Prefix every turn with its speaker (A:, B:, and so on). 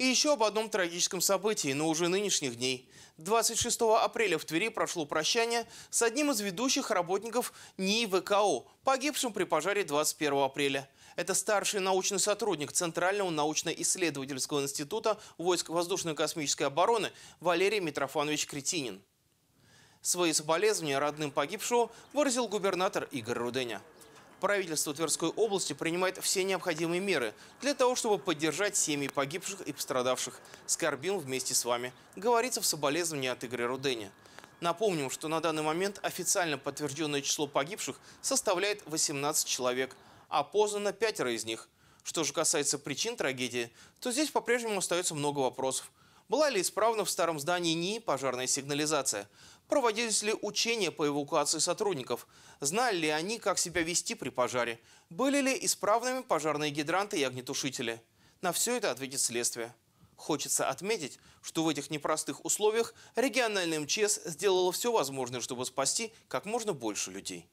A: И еще об одном трагическом событии, но уже нынешних дней. 26 апреля в Твери прошло прощание с одним из ведущих работников НИИ ВКО, погибшим при пожаре 21 апреля. Это старший научный сотрудник Центрального научно-исследовательского института войск воздушно-космической обороны Валерий Митрофанович Кретинин. Свои соболезнования родным погибшего выразил губернатор Игорь Руденя правительство Тверской области принимает все необходимые меры для того, чтобы поддержать семьи погибших и пострадавших. Скорбим вместе с вами. Говорится в соболезновании от Игоря Руденя. Напомним, что на данный момент официально подтвержденное число погибших составляет 18 человек, а познано пятеро из них. Что же касается причин трагедии, то здесь по-прежнему остается много вопросов. Была ли исправна в старом здании НИИ пожарная сигнализация? Проводились ли учения по эвакуации сотрудников? Знали ли они, как себя вести при пожаре? Были ли исправными пожарные гидранты и огнетушители? На все это ответит следствие. Хочется отметить, что в этих непростых условиях региональный МЧС сделала все возможное, чтобы спасти как можно больше людей.